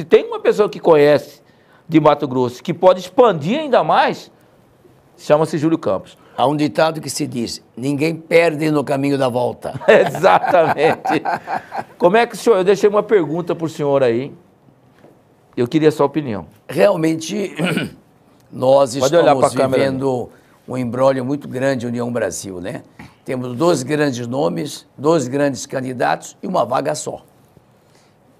Se tem uma pessoa que conhece de Mato Grosso que pode expandir ainda mais, chama-se Júlio Campos. Há um ditado que se diz: ninguém perde no caminho da volta. Exatamente. Como é que o senhor. Eu deixei uma pergunta para o senhor aí. Eu queria sua opinião. Realmente, nós pode estamos vivendo um embrólio muito grande União Brasil, né? Temos dois grandes nomes, dois grandes candidatos e uma vaga só.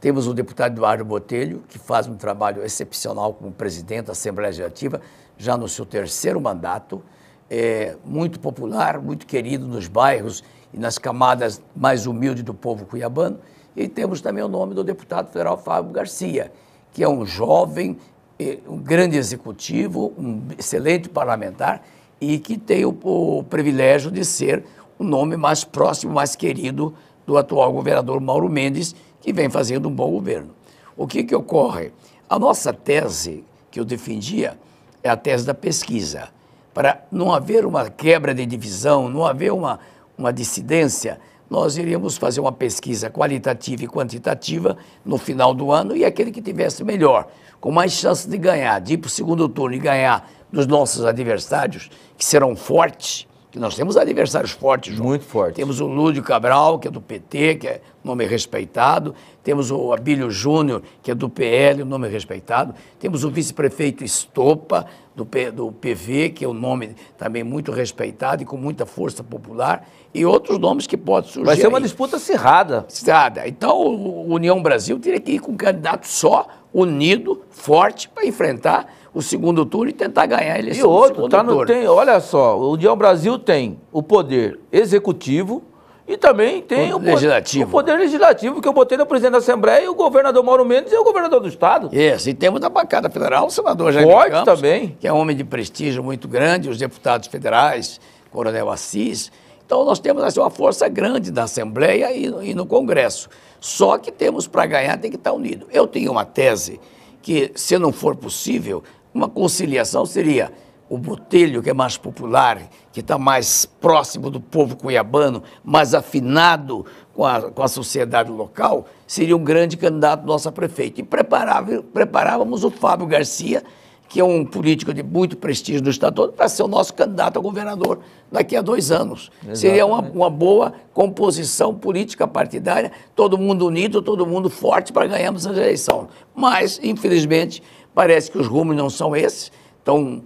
Temos o deputado Eduardo Botelho, que faz um trabalho excepcional como presidente da Assembleia Legislativa, já no seu terceiro mandato, é, muito popular, muito querido nos bairros e nas camadas mais humildes do povo cuiabano. E temos também o nome do deputado federal Fábio Garcia, que é um jovem, é, um grande executivo, um excelente parlamentar e que tem o, o privilégio de ser o nome mais próximo, mais querido do atual governador Mauro Mendes, que vem fazendo um bom governo. O que, que ocorre? A nossa tese que eu defendia é a tese da pesquisa. Para não haver uma quebra de divisão, não haver uma, uma dissidência, nós iríamos fazer uma pesquisa qualitativa e quantitativa no final do ano e aquele que tivesse melhor, com mais chance de ganhar, de ir para o segundo turno e ganhar dos nossos adversários, que serão fortes, que nós temos adversários fortes. João. Muito fortes. Temos o Lúdio Cabral, que é do PT, que é nome respeitado. Temos o Abílio Júnior, que é do PL, nome respeitado. Temos o vice-prefeito Estopa, do, P, do PV, que é um nome também muito respeitado e com muita força popular. E outros nomes que podem surgir. Vai ser uma aí. disputa acirrada. Acirrada. Então, o União Brasil teria que ir com um candidato só, unido, forte, para enfrentar o segundo turno e tentar ganhar a eleição. E outro, tá no, tem, olha só, o União Brasil tem o poder executivo e também tem o, o legislativo. o poder legislativo, que eu botei no presidente da Assembleia, e o governador Mauro Mendes e o governador do Estado. Isso, e temos da bancada federal o senador Jair Forte Campos, também. que é um homem de prestígio muito grande, os deputados federais, Coronel Assis. Então nós temos assim, uma força grande da Assembleia e, e no Congresso. Só que temos para ganhar, tem que estar tá unido. Eu tenho uma tese que, se não for possível, uma conciliação seria o botelho, que é mais popular, que está mais próximo do povo cuiabano, mais afinado com a, com a sociedade local, seria um grande candidato nosso a prefeito. E preparávamos o Fábio Garcia, que é um político de muito prestígio no Estado todo, para ser o nosso candidato a governador daqui a dois anos. Exatamente. Seria uma, uma boa composição política partidária, todo mundo unido, todo mundo forte para ganharmos a eleição. Mas, infelizmente, parece que os rumos não são esses, estão,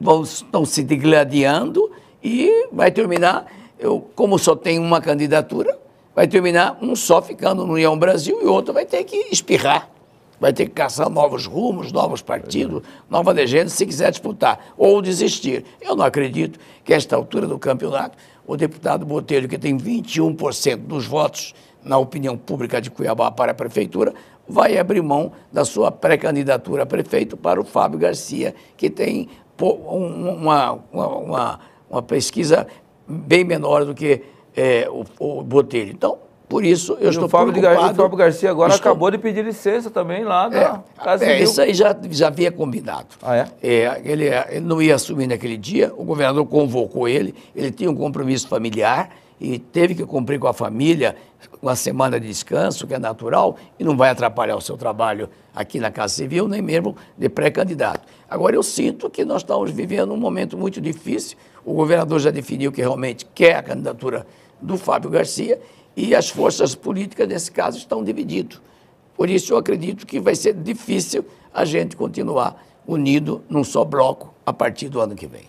vão, estão se degladiando e vai terminar, eu, como só tem uma candidatura, vai terminar um só ficando no União Brasil e outro vai ter que espirrar. Vai ter que caçar novos rumos, novos partidos, nova legenda, se quiser disputar, ou desistir. Eu não acredito que, a esta altura do campeonato, o deputado Botelho, que tem 21% dos votos na opinião pública de Cuiabá para a prefeitura, vai abrir mão da sua pré-candidatura a prefeito para o Fábio Garcia, que tem uma, uma, uma pesquisa bem menor do que é, o, o Botelho. Então, por isso eu e estou o Fábio preocupado. o Fábio Garcia agora estou... acabou de pedir licença também lá da é, Casa é, Isso aí já, já havia combinado. Ah, é? é ele, ele, não ia assumir naquele dia, o governador convocou ele, ele tinha um compromisso familiar e teve que cumprir com a família uma semana de descanso, que é natural, e não vai atrapalhar o seu trabalho aqui na Casa Civil, nem mesmo de pré-candidato. Agora, eu sinto que nós estamos vivendo um momento muito difícil. O governador já definiu que realmente quer a candidatura do Fábio Garcia e as forças políticas, nesse caso, estão divididas. Por isso, eu acredito que vai ser difícil a gente continuar unido num só bloco a partir do ano que vem.